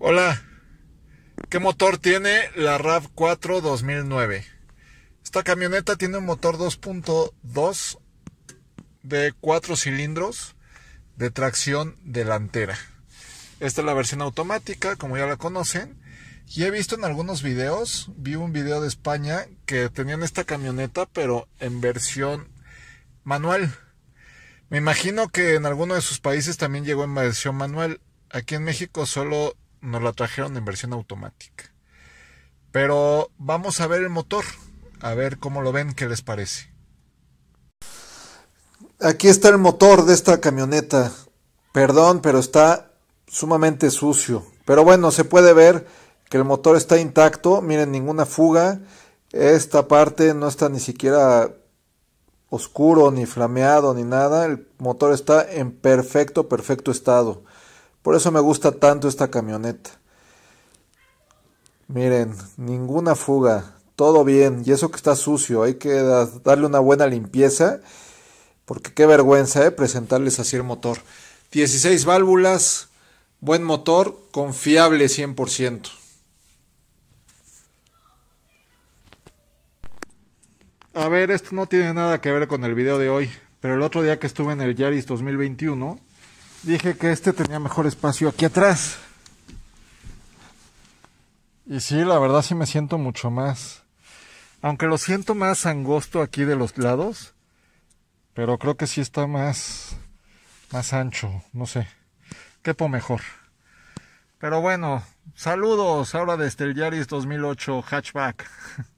Hola, ¿qué motor tiene la RAV4 2009? Esta camioneta tiene un motor 2.2 de 4 cilindros de tracción delantera. Esta es la versión automática, como ya la conocen. Y he visto en algunos videos, vi un video de España que tenían esta camioneta, pero en versión manual. Me imagino que en alguno de sus países también llegó en versión manual. Aquí en México solo nos la trajeron en versión automática. Pero vamos a ver el motor, a ver cómo lo ven, qué les parece. Aquí está el motor de esta camioneta. Perdón, pero está sumamente sucio. Pero bueno, se puede ver que el motor está intacto. Miren, ninguna fuga. Esta parte no está ni siquiera oscuro, ni flameado, ni nada. El motor está en perfecto, perfecto estado. Por eso me gusta tanto esta camioneta. Miren, ninguna fuga, todo bien, y eso que está sucio, hay que darle una buena limpieza, porque qué vergüenza ¿eh? presentarles así el motor. 16 válvulas, buen motor, confiable 100%. A ver, esto no tiene nada que ver con el video de hoy, pero el otro día que estuve en el Yaris 2021, Dije que este tenía mejor espacio aquí atrás. Y sí, la verdad sí me siento mucho más. Aunque lo siento más angosto aquí de los lados. Pero creo que sí está más, más ancho. No sé. Quepo mejor. Pero bueno, saludos ahora desde el Yaris 2008 hatchback.